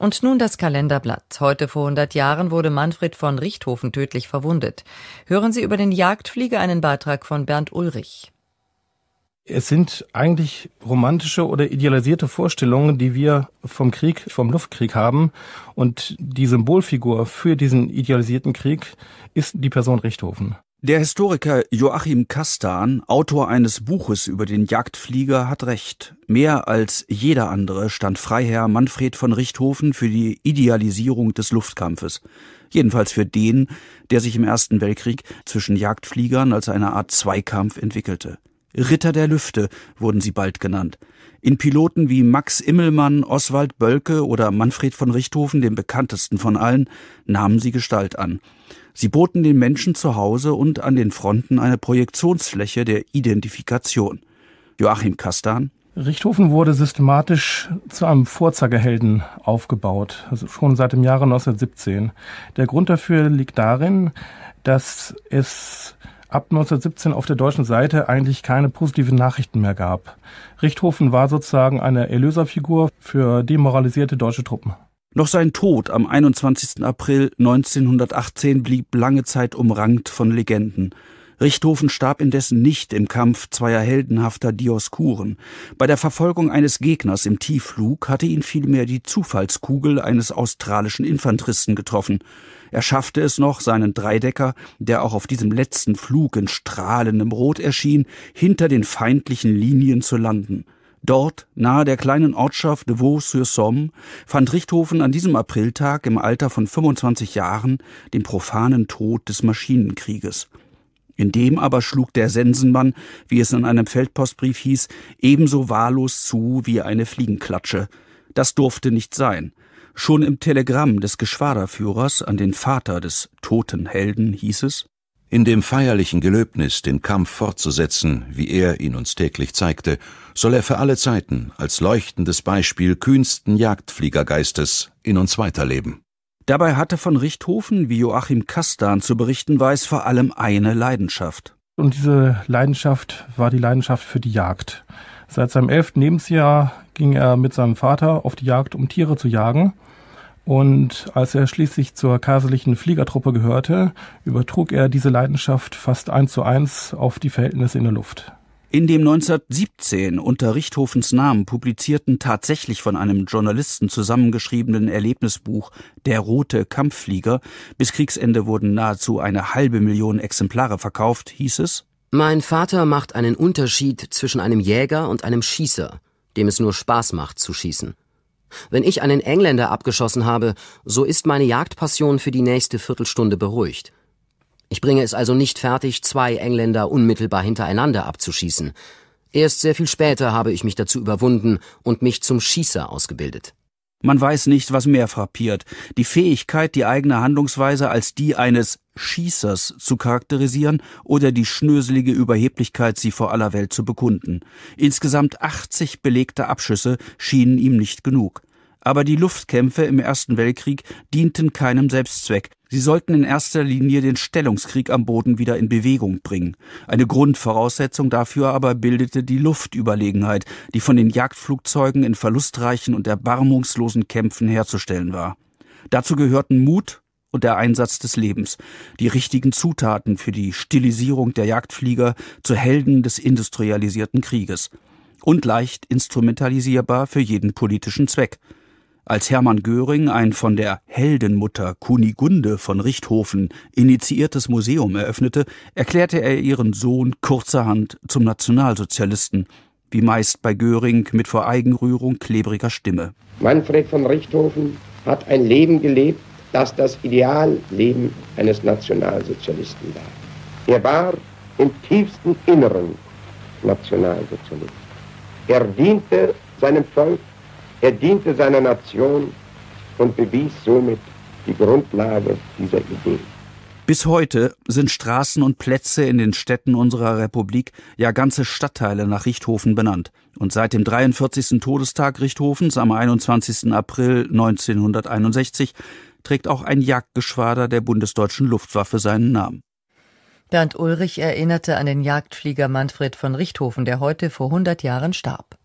Und nun das Kalenderblatt. Heute vor 100 Jahren wurde Manfred von Richthofen tödlich verwundet. Hören Sie über den Jagdflieger einen Beitrag von Bernd Ulrich. Es sind eigentlich romantische oder idealisierte Vorstellungen, die wir vom Krieg, vom Luftkrieg haben. Und die Symbolfigur für diesen idealisierten Krieg ist die Person Richthofen. Der Historiker Joachim Kastan, Autor eines Buches über den Jagdflieger, hat recht. Mehr als jeder andere stand Freiherr Manfred von Richthofen für die Idealisierung des Luftkampfes. Jedenfalls für den, der sich im Ersten Weltkrieg zwischen Jagdfliegern als eine Art Zweikampf entwickelte. Ritter der Lüfte wurden sie bald genannt. In Piloten wie Max Immelmann, Oswald Bölke oder Manfred von Richthofen, dem bekanntesten von allen, nahmen sie Gestalt an. Sie boten den Menschen zu Hause und an den Fronten eine Projektionsfläche der Identifikation. Joachim Kastan. Richthofen wurde systematisch zu einem Vorzeigehelden aufgebaut, also schon seit dem Jahre 1917. Der Grund dafür liegt darin, dass es ab 1917 auf der deutschen Seite eigentlich keine positiven Nachrichten mehr gab. Richthofen war sozusagen eine Erlöserfigur für demoralisierte deutsche Truppen. Noch sein Tod am 21. April 1918 blieb lange Zeit umrangt von Legenden. Richthofen starb indessen nicht im Kampf zweier heldenhafter Dioskuren. Bei der Verfolgung eines Gegners im Tiefflug hatte ihn vielmehr die Zufallskugel eines australischen Infanteristen getroffen. Er schaffte es noch, seinen Dreidecker, der auch auf diesem letzten Flug in strahlendem Rot erschien, hinter den feindlichen Linien zu landen. Dort, nahe der kleinen Ortschaft de Vaux-sur-Somme, fand Richthofen an diesem Apriltag im Alter von 25 Jahren den profanen Tod des Maschinenkrieges. In dem aber schlug der Sensenmann, wie es in einem Feldpostbrief hieß, ebenso wahllos zu wie eine Fliegenklatsche. Das durfte nicht sein. Schon im Telegramm des Geschwaderführers an den Vater des toten Helden hieß es in dem feierlichen Gelöbnis, den Kampf fortzusetzen, wie er ihn uns täglich zeigte, soll er für alle Zeiten als leuchtendes Beispiel kühnsten Jagdfliegergeistes in uns weiterleben. Dabei hatte von Richthofen, wie Joachim Kastan zu berichten weiß, vor allem eine Leidenschaft. Und diese Leidenschaft war die Leidenschaft für die Jagd. Seit seinem elften Lebensjahr ging er mit seinem Vater auf die Jagd, um Tiere zu jagen. Und als er schließlich zur kaiserlichen Fliegertruppe gehörte, übertrug er diese Leidenschaft fast eins zu eins auf die Verhältnisse in der Luft. In dem 1917 unter Richthofens Namen publizierten, tatsächlich von einem Journalisten zusammengeschriebenen Erlebnisbuch Der rote Kampfflieger, bis Kriegsende wurden nahezu eine halbe Million Exemplare verkauft, hieß es Mein Vater macht einen Unterschied zwischen einem Jäger und einem Schießer, dem es nur Spaß macht zu schießen. Wenn ich einen Engländer abgeschossen habe, so ist meine Jagdpassion für die nächste Viertelstunde beruhigt. Ich bringe es also nicht fertig, zwei Engländer unmittelbar hintereinander abzuschießen. Erst sehr viel später habe ich mich dazu überwunden und mich zum Schießer ausgebildet. Man weiß nicht, was mehr frappiert, die Fähigkeit, die eigene Handlungsweise als die eines Schießers zu charakterisieren oder die schnöselige Überheblichkeit, sie vor aller Welt zu bekunden. Insgesamt 80 belegte Abschüsse schienen ihm nicht genug. Aber die Luftkämpfe im Ersten Weltkrieg dienten keinem Selbstzweck. Sie sollten in erster Linie den Stellungskrieg am Boden wieder in Bewegung bringen. Eine Grundvoraussetzung dafür aber bildete die Luftüberlegenheit, die von den Jagdflugzeugen in verlustreichen und erbarmungslosen Kämpfen herzustellen war. Dazu gehörten Mut und der Einsatz des Lebens, die richtigen Zutaten für die Stilisierung der Jagdflieger zu Helden des industrialisierten Krieges und leicht instrumentalisierbar für jeden politischen Zweck. Als Hermann Göring ein von der Heldenmutter Kunigunde von Richthofen initiiertes Museum eröffnete, erklärte er ihren Sohn kurzerhand zum Nationalsozialisten, wie meist bei Göring mit vor Eigenrührung klebriger Stimme. Manfred von Richthofen hat ein Leben gelebt, das das Idealleben eines Nationalsozialisten war. Er war im tiefsten Inneren Nationalsozialist. Er diente seinem Volk er diente seiner Nation und bewies somit die Grundlage dieser Idee. Bis heute sind Straßen und Plätze in den Städten unserer Republik, ja ganze Stadtteile nach Richthofen benannt. Und seit dem 43. Todestag Richthofens am 21. April 1961 trägt auch ein Jagdgeschwader der bundesdeutschen Luftwaffe seinen Namen. Bernd Ulrich erinnerte an den Jagdflieger Manfred von Richthofen, der heute vor 100 Jahren starb.